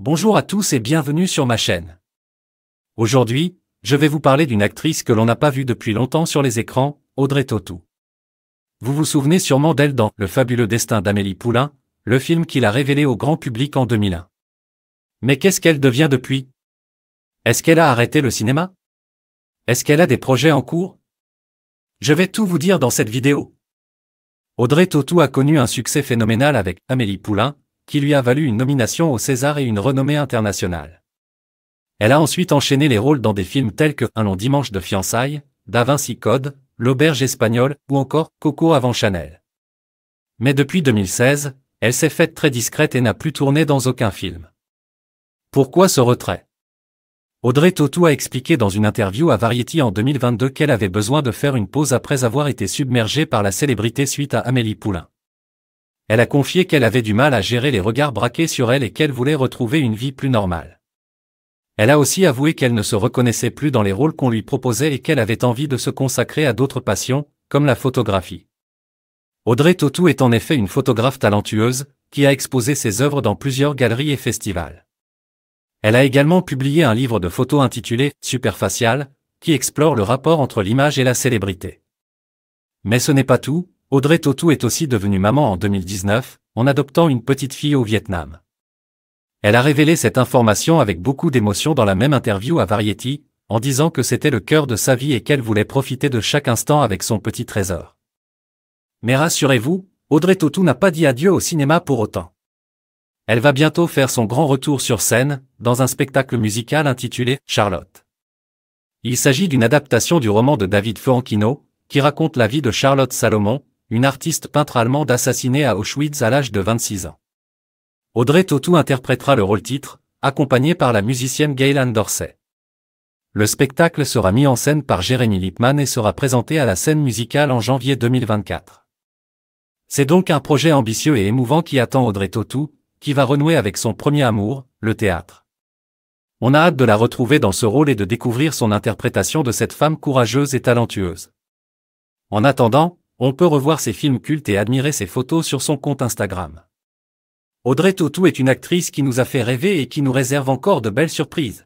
Bonjour à tous et bienvenue sur ma chaîne. Aujourd'hui, je vais vous parler d'une actrice que l'on n'a pas vue depuis longtemps sur les écrans, Audrey Tautou. Vous vous souvenez sûrement d'elle dans Le fabuleux destin d'Amélie Poulain, le film qu'il a révélé au grand public en 2001. Mais qu'est-ce qu'elle devient depuis Est-ce qu'elle a arrêté le cinéma Est-ce qu'elle a des projets en cours Je vais tout vous dire dans cette vidéo. Audrey Tautou a connu un succès phénoménal avec Amélie Poulain, qui lui a valu une nomination au César et une renommée internationale. Elle a ensuite enchaîné les rôles dans des films tels que Un long dimanche de fiançailles, Da Code, L'auberge espagnole ou encore Coco avant Chanel. Mais depuis 2016, elle s'est faite très discrète et n'a plus tourné dans aucun film. Pourquoi ce retrait Audrey Tautou a expliqué dans une interview à Variety en 2022 qu'elle avait besoin de faire une pause après avoir été submergée par la célébrité suite à Amélie Poulain elle a confié qu'elle avait du mal à gérer les regards braqués sur elle et qu'elle voulait retrouver une vie plus normale. Elle a aussi avoué qu'elle ne se reconnaissait plus dans les rôles qu'on lui proposait et qu'elle avait envie de se consacrer à d'autres passions, comme la photographie. Audrey Totou est en effet une photographe talentueuse, qui a exposé ses œuvres dans plusieurs galeries et festivals. Elle a également publié un livre de photos intitulé Superfacial, qui explore le rapport entre l'image et la célébrité. Mais ce n'est pas tout, Audrey Tautou est aussi devenue maman en 2019, en adoptant une petite fille au Vietnam. Elle a révélé cette information avec beaucoup d'émotion dans la même interview à Variety, en disant que c'était le cœur de sa vie et qu'elle voulait profiter de chaque instant avec son petit trésor. Mais rassurez-vous, Audrey Tautou n'a pas dit adieu au cinéma pour autant. Elle va bientôt faire son grand retour sur scène, dans un spectacle musical intitulé Charlotte. Il s'agit d'une adaptation du roman de David Foranchino, qui raconte la vie de Charlotte Salomon, une artiste peintre allemande assassinée à Auschwitz à l'âge de 26 ans. Audrey Tautou interprétera le rôle-titre, accompagnée par la musicienne Gaylan Dorset. Le spectacle sera mis en scène par Jérémy Lippmann et sera présenté à la scène musicale en janvier 2024. C'est donc un projet ambitieux et émouvant qui attend Audrey Totou qui va renouer avec son premier amour, le théâtre. On a hâte de la retrouver dans ce rôle et de découvrir son interprétation de cette femme courageuse et talentueuse. En attendant, on peut revoir ses films cultes et admirer ses photos sur son compte Instagram. Audrey Tautou est une actrice qui nous a fait rêver et qui nous réserve encore de belles surprises.